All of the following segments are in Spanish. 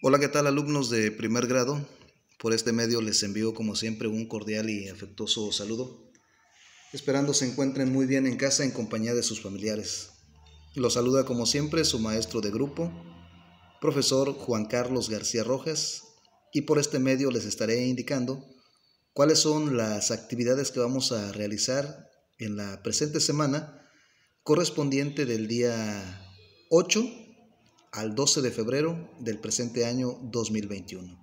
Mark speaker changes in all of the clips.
Speaker 1: Hola, ¿qué tal alumnos de primer grado? Por este medio les envío como siempre un cordial y afectuoso saludo, esperando se encuentren muy bien en casa en compañía de sus familiares. Los saluda como siempre su maestro de grupo, profesor Juan Carlos García Rojas, y por este medio les estaré indicando cuáles son las actividades que vamos a realizar en la presente semana correspondiente del día 8 al 12 de febrero del presente año 2021.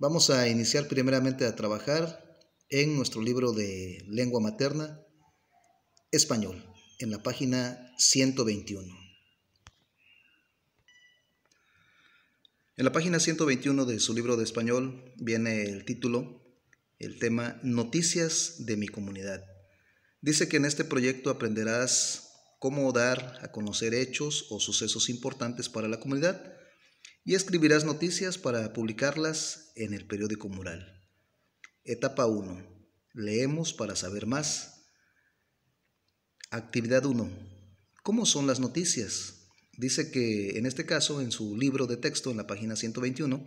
Speaker 1: Vamos a iniciar primeramente a trabajar en nuestro libro de lengua materna español, en la página 121. En la página 121 de su libro de español viene el título, el tema Noticias de mi comunidad. Dice que en este proyecto aprenderás cómo dar a conocer hechos o sucesos importantes para la comunidad y escribirás noticias para publicarlas en el periódico mural. Etapa 1. Leemos para saber más. Actividad 1. ¿Cómo son las noticias? Dice que en este caso, en su libro de texto, en la página 121,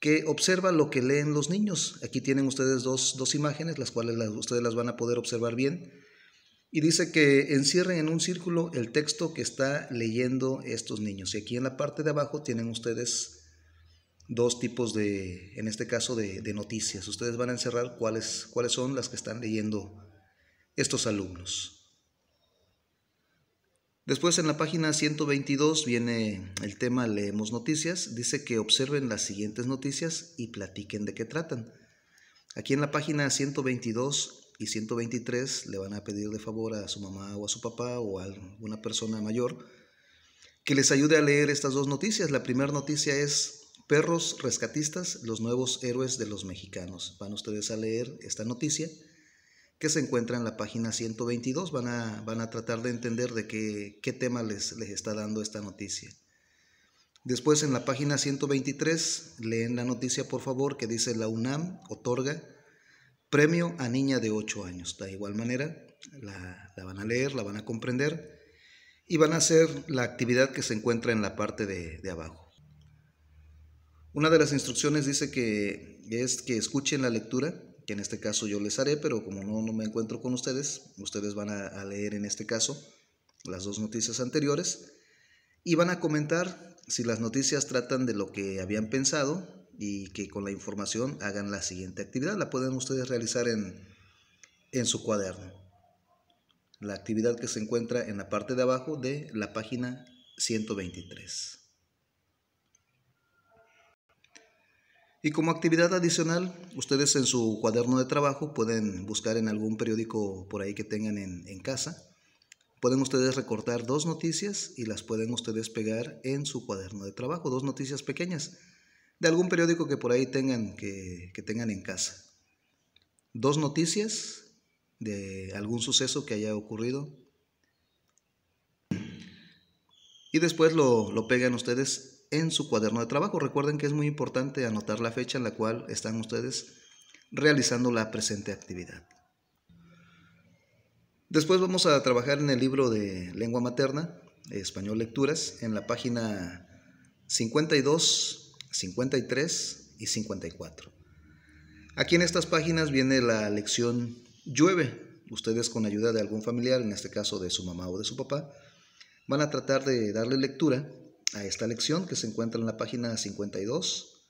Speaker 1: que observa lo que leen los niños. Aquí tienen ustedes dos, imágenes, las cuales ustedes las van a poder observar bien y dice que encierren en un círculo el texto que está leyendo estos niños. Y aquí en la parte de abajo tienen ustedes dos tipos de, en este caso, de, noticias. Ustedes van a encerrar cuáles, cuáles son las que están leyendo estos alumnos. Después en la página 122 viene el tema Leemos Noticias. Dice que observen las siguientes noticias y platiquen de qué tratan. Aquí en la página 122 y 123 le van a pedir de favor a su mamá o a su papá o a alguna persona mayor que les ayude a leer estas dos noticias. La primera noticia es Perros Rescatistas, los nuevos héroes de los mexicanos. Van ustedes a leer esta noticia que se encuentra en la página 122. Van a, van a tratar de entender de qué, qué tema les, les está dando esta noticia. Después en la página 123 leen la noticia por favor que dice la UNAM otorga Premio a niña de 8 años. De igual manera, la, van a leer, la van a comprender y van a hacer la actividad que se encuentra en la parte de, abajo. Una de las instrucciones dice que es que escuchen la lectura, que en este caso yo les haré, pero como no, me encuentro con ustedes, ustedes van a, a, leer en este caso las dos noticias anteriores y van a comentar si las noticias tratan de lo que habían pensado y que con la información hagan la siguiente actividad. La pueden ustedes realizar en, su cuaderno. La actividad que se encuentra en la parte de abajo de la página 123. Y como actividad adicional, ustedes en su cuaderno de trabajo pueden buscar en algún periódico por ahí que tengan en, en casa. Pueden ustedes recortar dos noticias y las pueden ustedes pegar en su cuaderno de trabajo, dos noticias pequeñas de algún periódico que por ahí tengan, que, tengan en casa. Dos noticias de algún suceso que haya ocurrido. Y después lo, lo pegan ustedes en su cuaderno de trabajo. Recuerden que es muy importante anotar la fecha en la cual están ustedes realizando la presente actividad. Después vamos a trabajar en el libro de lengua materna, español lecturas, en la página 52 53 y 54. Aquí en estas páginas viene la lección llueve. Ustedes con ayuda de algún familiar, en este caso de su mamá o de su papá, van a tratar de darle lectura a esta lección que se encuentra en la página 52,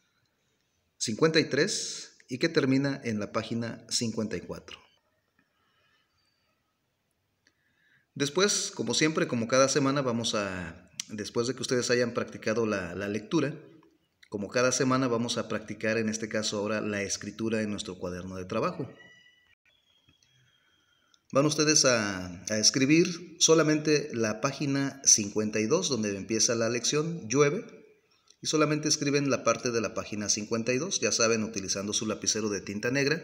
Speaker 1: 53 y que termina en la página 54. Después, como siempre, como cada semana, vamos a, después de que ustedes hayan practicado la, la lectura, como cada semana vamos a practicar en este caso ahora la escritura en nuestro cuaderno de trabajo. Van ustedes a, escribir solamente la página 52 donde empieza la lección, llueve, y solamente escriben la parte de la página 52, ya saben, utilizando su lapicero de tinta negra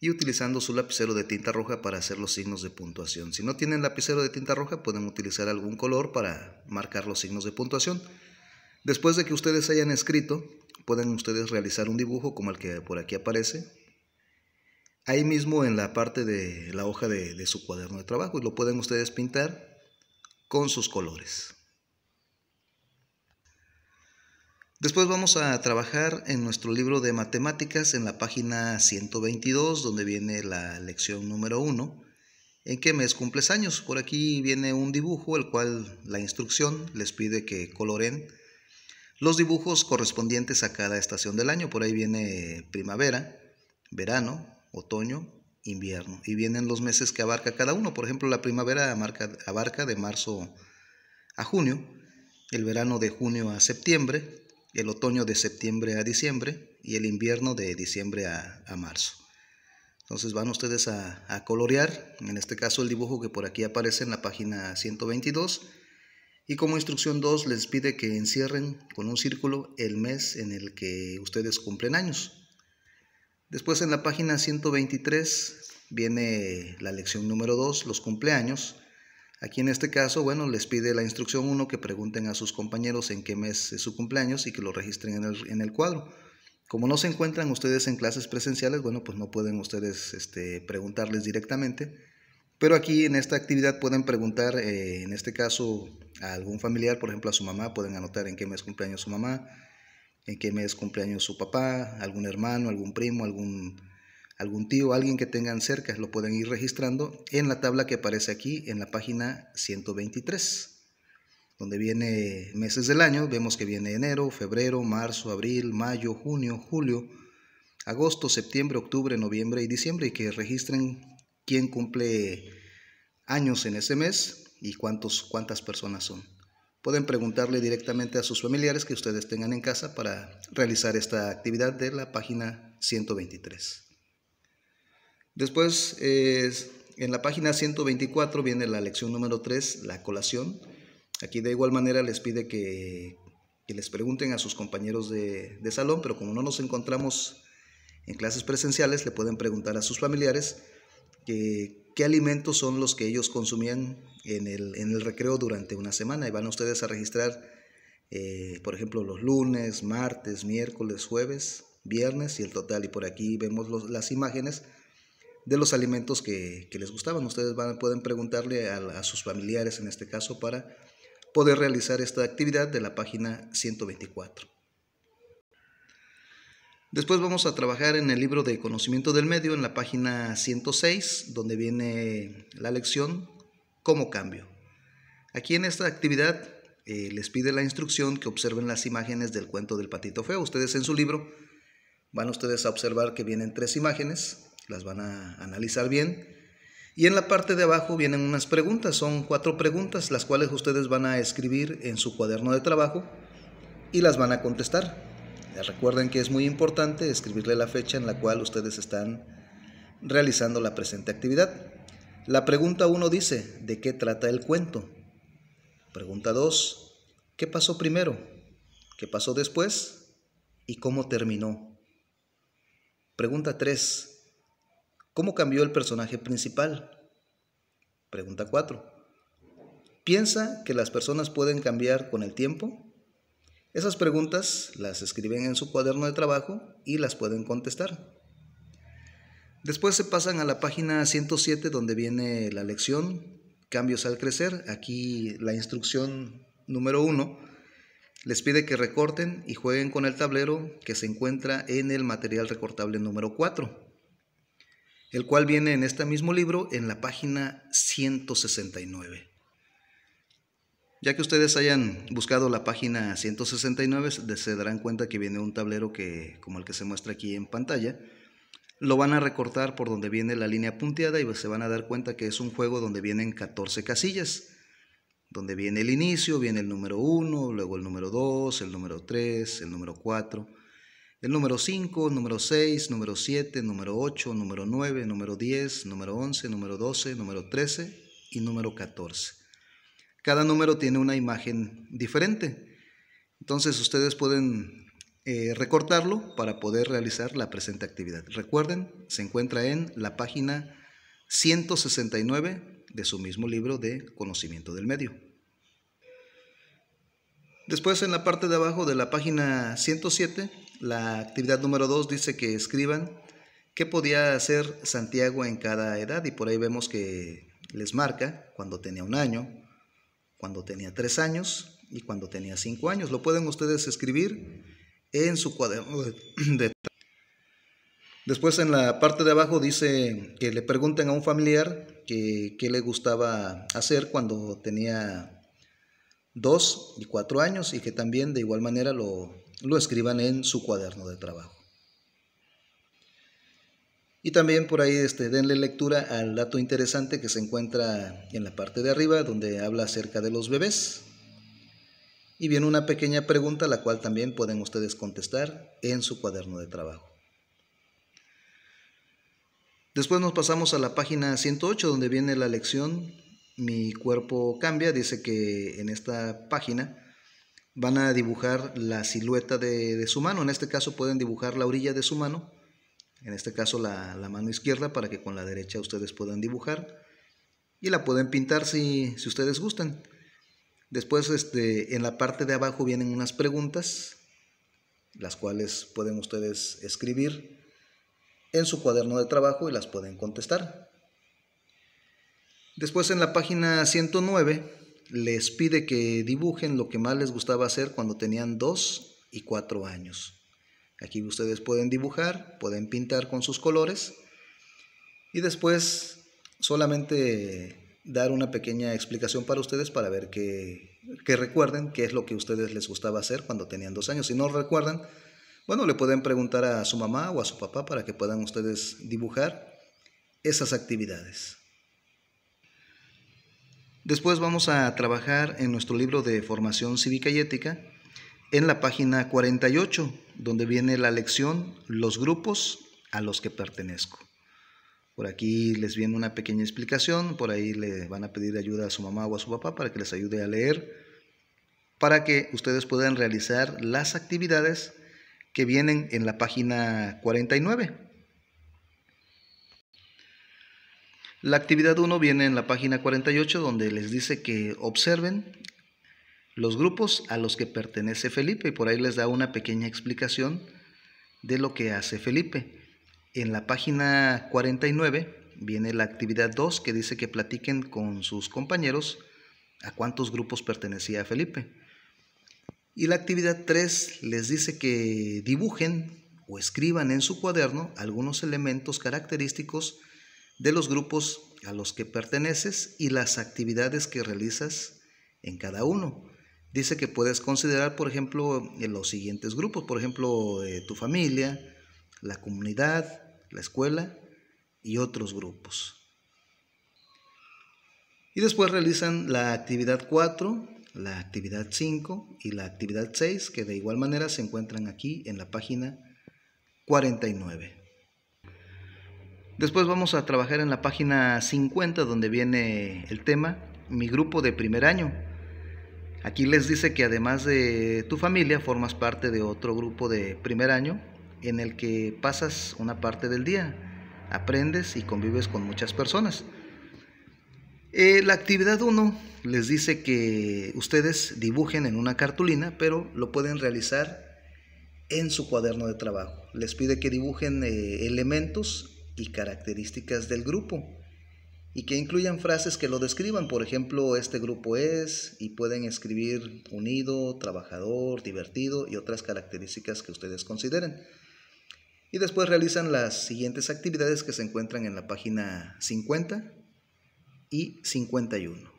Speaker 1: y utilizando su lapicero de tinta roja para hacer los signos de puntuación. Si no tienen lapicero de tinta roja, pueden utilizar algún color para marcar los signos de puntuación. Después de que ustedes hayan escrito, pueden ustedes realizar un dibujo como el que por aquí aparece. Ahí mismo en la parte de la hoja de, su cuaderno de trabajo y lo pueden ustedes pintar con sus colores. Después vamos a trabajar en nuestro libro de matemáticas en la página 122, donde viene la lección número 1, en qué mes cumples años. Por aquí viene un dibujo, el cual la instrucción les pide que coloren los dibujos correspondientes a cada estación del año. Por ahí viene primavera, verano, otoño, invierno. Y vienen los meses que abarca cada uno. Por ejemplo, la primavera abarca, de marzo a junio, el verano de junio a septiembre, el otoño de septiembre a diciembre y el invierno de diciembre a, marzo. Entonces van ustedes a, a, colorear, en este caso el dibujo que por aquí aparece en la página 122 y como instrucción 2 les pide que encierren con un círculo el mes en el que ustedes cumplen años. Después en la página 123 viene la lección número 2, los cumpleaños. Aquí en este caso, bueno, les pide la instrucción 1 que pregunten a sus compañeros en qué mes es su cumpleaños y que lo registren en el, cuadro. Como no se encuentran ustedes en clases presenciales, bueno, pues no pueden ustedes este, preguntarles directamente, pero aquí en esta actividad pueden preguntar, eh, en este caso, a algún familiar, por ejemplo a su mamá, pueden anotar en qué mes cumpleaños su mamá, en qué mes cumpleaños su papá, algún hermano, algún primo, algún, algún tío, alguien que tengan cerca, lo pueden ir registrando en la tabla que aparece aquí en la página 123 donde viene meses del año, vemos que viene enero, febrero, marzo, abril, mayo, junio, julio, agosto, septiembre, octubre, noviembre y diciembre y que registren quién cumple años en ese mes y cuántos, cuántas personas son. Pueden preguntarle directamente a sus familiares que ustedes tengan en casa para realizar esta actividad de la página 123. Después, en la página 124 viene la lección número 3, la colación. Aquí de igual manera les pide que, que les pregunten a sus compañeros de, de salón, pero como no nos encontramos en clases presenciales, le pueden preguntar a sus familiares eh, qué alimentos son los que ellos consumían en el, en el, recreo durante una semana y van ustedes a registrar, eh, por ejemplo, los lunes, martes, miércoles, jueves, viernes y el total. Y por aquí vemos las imágenes de los alimentos que, les gustaban. Ustedes pueden preguntarle a sus familiares en este caso para poder realizar esta actividad de la página 124. Después vamos a trabajar en el libro de conocimiento del medio, en la página 106, donde viene la lección Cómo cambio. Aquí en esta actividad eh, les pide la instrucción que observen las imágenes del cuento del patito feo. Ustedes en su libro van ustedes a observar que vienen tres imágenes, las van a analizar bien. Y en la parte de abajo vienen unas preguntas, son cuatro preguntas, las cuales ustedes van a escribir en su cuaderno de trabajo y las van a contestar. Eh, recuerden que es muy importante escribirle la fecha en la cual ustedes están realizando la presente actividad. La pregunta 1 dice, ¿de qué trata el cuento? Pregunta 2, ¿qué pasó primero? ¿Qué pasó después? ¿Y cómo terminó? Pregunta 3, ¿cómo cambió el personaje principal? Pregunta 4, ¿piensa que las personas pueden cambiar con el tiempo? Esas preguntas las escriben en su cuaderno de trabajo y las pueden contestar. Después se pasan a la página 107 donde viene la lección Cambios al crecer. Aquí la instrucción número 1 les pide que recorten y jueguen con el tablero que se encuentra en el material recortable número 4, el cual viene en este mismo libro en la página 169. Ya que ustedes hayan buscado la página 169, se darán cuenta que viene un tablero que, como el que se muestra aquí en pantalla. Lo van a recortar por donde viene la línea punteada y pues, se van a dar cuenta que es un juego donde vienen 14 casillas. Donde viene el inicio, viene el número 1, luego el número 2, el número 3, el número 4, el número 5, número 6, número 7, número 8, número 9, número 10, número 11, número 12, número 13 y número 14. Cada número tiene una imagen diferente. Entonces ustedes pueden eh, recortarlo para poder realizar la presente actividad. Recuerden, se encuentra en la página 169 de su mismo libro de Conocimiento del Medio. Después en la parte de abajo de la página 107, la actividad número 2 dice que escriban qué podía hacer Santiago en cada edad y por ahí vemos que les marca cuando tenía un año, cuando tenía tres años y cuando tenía cinco años. Lo pueden ustedes escribir en su cuaderno de... Después en la parte de abajo dice que le pregunten a un familiar qué le gustaba hacer cuando tenía dos y cuatro años y que también de igual manera lo escriban en su cuaderno de trabajo. Y también por ahí este, denle lectura al dato interesante que se encuentra en la parte de arriba, donde habla acerca de los bebés. Y viene una pequeña pregunta, la cual también pueden ustedes contestar en su cuaderno de trabajo. Después nos pasamos a la página 108, donde viene la lección Mi cuerpo cambia. Dice que en esta página van a dibujar la silueta de su mano. En este caso pueden dibujar la orilla de su mano en este caso la, mano izquierda, para que con la derecha ustedes puedan dibujar y la pueden pintar si, ustedes gustan. Después este, en la parte de abajo vienen unas preguntas, las cuales pueden ustedes escribir en su cuaderno de trabajo y las pueden contestar. Después en la página 109 les pide que dibujen lo que más les gustaba hacer cuando tenían 2 y 4 años. Aquí ustedes pueden dibujar, pueden pintar con sus colores y después solamente dar una pequeña explicación para ustedes para ver que, recuerden qué es lo que a ustedes les gustaba hacer cuando tenían dos años. Si no recuerdan, bueno, le pueden preguntar a su mamá o a su papá para que puedan ustedes dibujar esas actividades. Después vamos a trabajar en nuestro libro de formación cívica y ética en la página 48, donde viene la lección Los grupos a los que pertenezco. Por aquí les viene una pequeña explicación, por ahí le van a pedir ayuda a su mamá o a su papá para que les ayude a leer, para que ustedes puedan realizar las actividades que vienen en la página 49. La actividad 1 viene en la página 48 donde les dice que observen los grupos a los que pertenece Felipe y por ahí les da una pequeña explicación de lo que hace Felipe. En la página 49 viene la actividad 2 que dice que platiquen con sus compañeros a cuántos grupos pertenecía Felipe. Y la actividad 3 les dice que dibujen o escriban en su cuaderno algunos elementos característicos de los grupos a los que perteneces y las actividades que realizas en cada uno dice que puedes considerar, por ejemplo, en los siguientes grupos, por ejemplo, eh, tu familia, la comunidad, la escuela y otros grupos. Y después realizan la actividad 4, la actividad 5 y la actividad 6, que de igual manera se encuentran aquí en la página 49. Después vamos a trabajar en la página 50, donde viene el tema, mi grupo de primer año. Aquí les dice que además de tu familia formas parte de otro grupo de primer año en el que pasas una parte del día, aprendes y convives con muchas personas. Eh, la actividad 1 les dice que ustedes dibujen en una cartulina, pero lo pueden realizar en su cuaderno de trabajo. Les pide que dibujen eh, elementos y características del grupo y que incluyan frases que lo describan. Por ejemplo, este grupo es y pueden escribir unido, trabajador, divertido y otras características que ustedes consideren. Y después realizan las siguientes actividades que se encuentran en la página 50 y 51.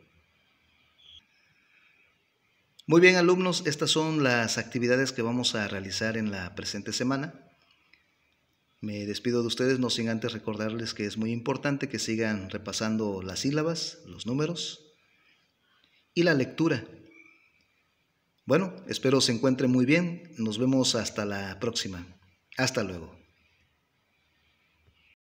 Speaker 1: Muy bien alumnos, estas son las actividades que vamos a realizar en la presente semana. Me despido de ustedes, no sin antes recordarles que es muy importante que sigan repasando las sílabas, los números y la lectura. Bueno, espero se encuentren muy bien. Nos vemos hasta la próxima. Hasta luego.